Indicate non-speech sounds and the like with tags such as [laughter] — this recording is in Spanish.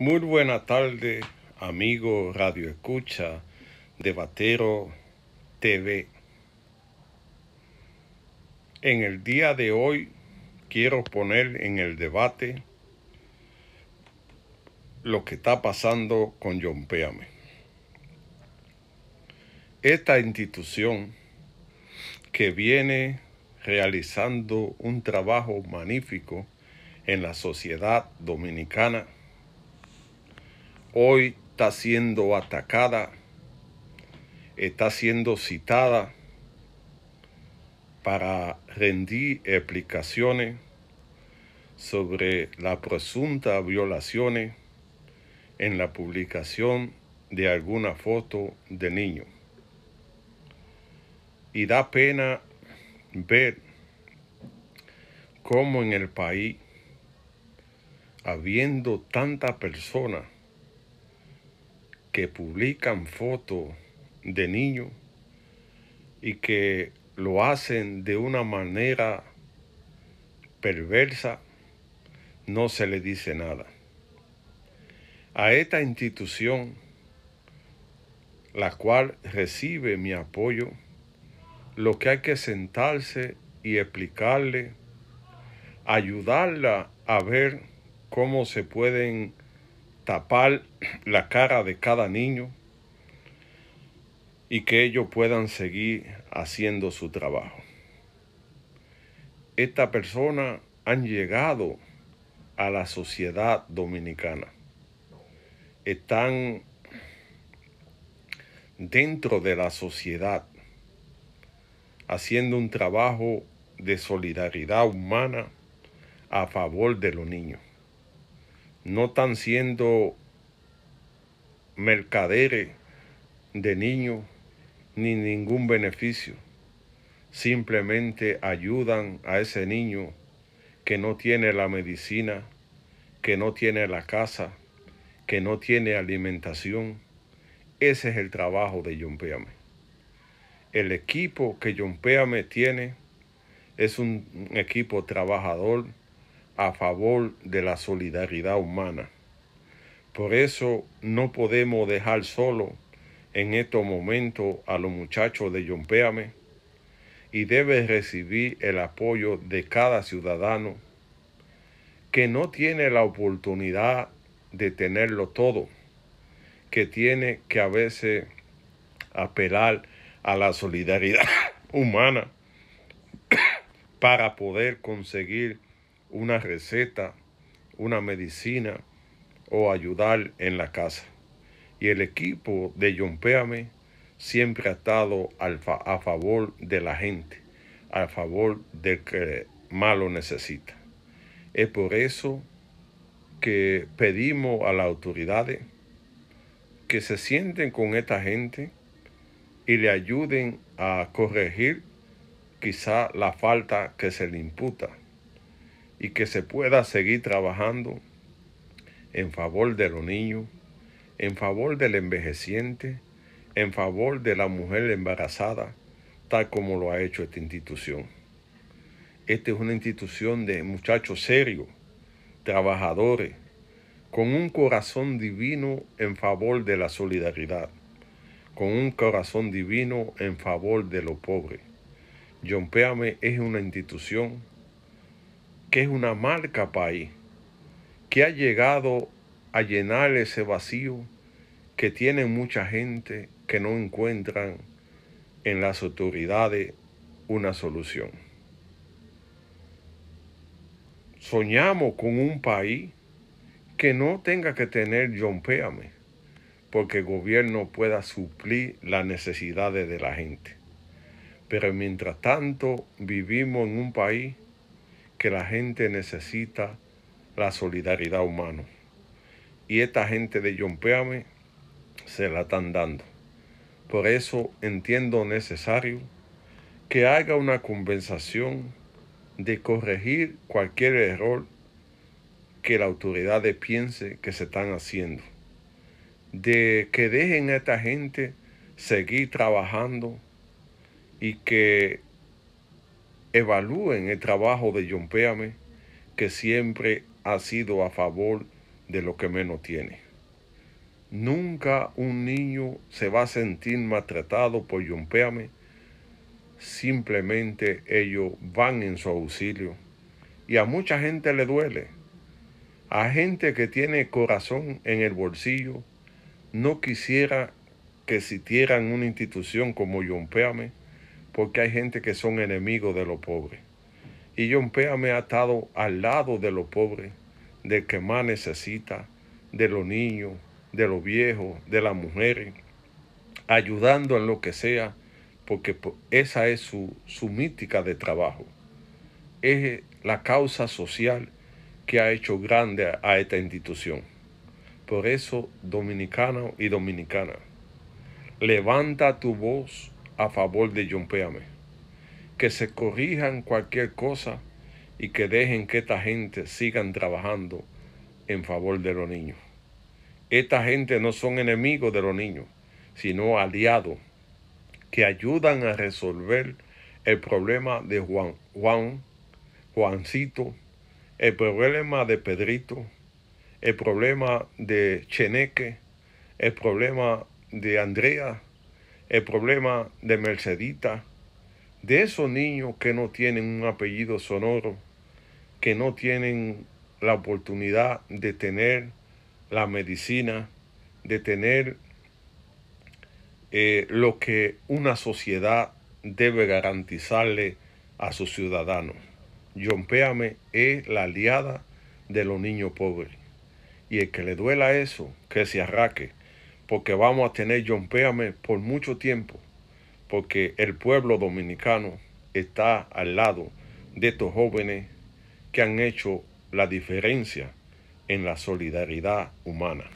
Muy buena tarde, amigo Radio Escucha Debatero TV. En el día de hoy quiero poner en el debate lo que está pasando con John Peame. Esta institución que viene realizando un trabajo magnífico en la sociedad dominicana hoy está siendo atacada, está siendo citada para rendir explicaciones sobre las presuntas violaciones en la publicación de alguna foto de niño. Y da pena ver cómo en el país, habiendo tantas personas publican fotos de niños y que lo hacen de una manera perversa, no se le dice nada. A esta institución, la cual recibe mi apoyo, lo que hay que sentarse y explicarle, ayudarla a ver cómo se pueden tapar la cara de cada niño y que ellos puedan seguir haciendo su trabajo. Estas personas han llegado a la sociedad dominicana. Están dentro de la sociedad haciendo un trabajo de solidaridad humana a favor de los niños no están siendo mercaderes de niños ni ningún beneficio. Simplemente ayudan a ese niño que no tiene la medicina, que no tiene la casa, que no tiene alimentación. Ese es el trabajo de John El equipo que John tiene es un equipo trabajador, a favor de la solidaridad humana. Por eso no podemos dejar solo en estos momentos a los muchachos de Yompeame y debe recibir el apoyo de cada ciudadano que no tiene la oportunidad de tenerlo todo, que tiene que a veces apelar a la solidaridad [laughs] humana para poder conseguir una receta, una medicina o ayudar en la casa. Y el equipo de Yompeame siempre ha estado a favor de la gente, a favor del que más lo necesita. Es por eso que pedimos a las autoridades que se sienten con esta gente y le ayuden a corregir quizá la falta que se le imputa y que se pueda seguir trabajando en favor de los niños, en favor del envejeciente, en favor de la mujer embarazada, tal como lo ha hecho esta institución. Esta es una institución de muchachos serios, trabajadores, con un corazón divino en favor de la solidaridad, con un corazón divino en favor de los pobres. John Peame es una institución que es una marca país, que ha llegado a llenar ese vacío que tiene mucha gente que no encuentran en las autoridades una solución. Soñamos con un país que no tenga que tener John porque el gobierno pueda suplir las necesidades de la gente. Pero mientras tanto vivimos en un país que la gente necesita la solidaridad humana. Y esta gente de Peame se la están dando. Por eso entiendo necesario que haga una compensación de corregir cualquier error que la autoridad piense que se están haciendo. De que dejen a esta gente seguir trabajando y que evalúen el trabajo de John Péame, que siempre ha sido a favor de lo que menos tiene. Nunca un niño se va a sentir maltratado por John Péame, simplemente ellos van en su auxilio. Y a mucha gente le duele. A gente que tiene corazón en el bolsillo, no quisiera que existieran una institución como John Péame porque hay gente que son enemigos de los pobres. Y John Pea me ha estado al lado de los pobres, del que más necesita, de los niños, de los viejos, de las mujeres, ayudando en lo que sea, porque esa es su, su mítica de trabajo. Es la causa social que ha hecho grande a esta institución. Por eso, dominicano y dominicana, levanta tu voz a favor de John Peame. Que se corrijan cualquier cosa y que dejen que esta gente sigan trabajando en favor de los niños. Esta gente no son enemigos de los niños, sino aliados que ayudan a resolver el problema de Juan, Juan, Juancito, el problema de Pedrito, el problema de Cheneque, el problema de Andrea, el problema de Mercedita, de esos niños que no tienen un apellido sonoro, que no tienen la oportunidad de tener la medicina, de tener eh, lo que una sociedad debe garantizarle a sus ciudadanos. John Peame es la aliada de los niños pobres. Y el que le duela eso, que se arraque porque vamos a tener Péame por mucho tiempo, porque el pueblo dominicano está al lado de estos jóvenes que han hecho la diferencia en la solidaridad humana.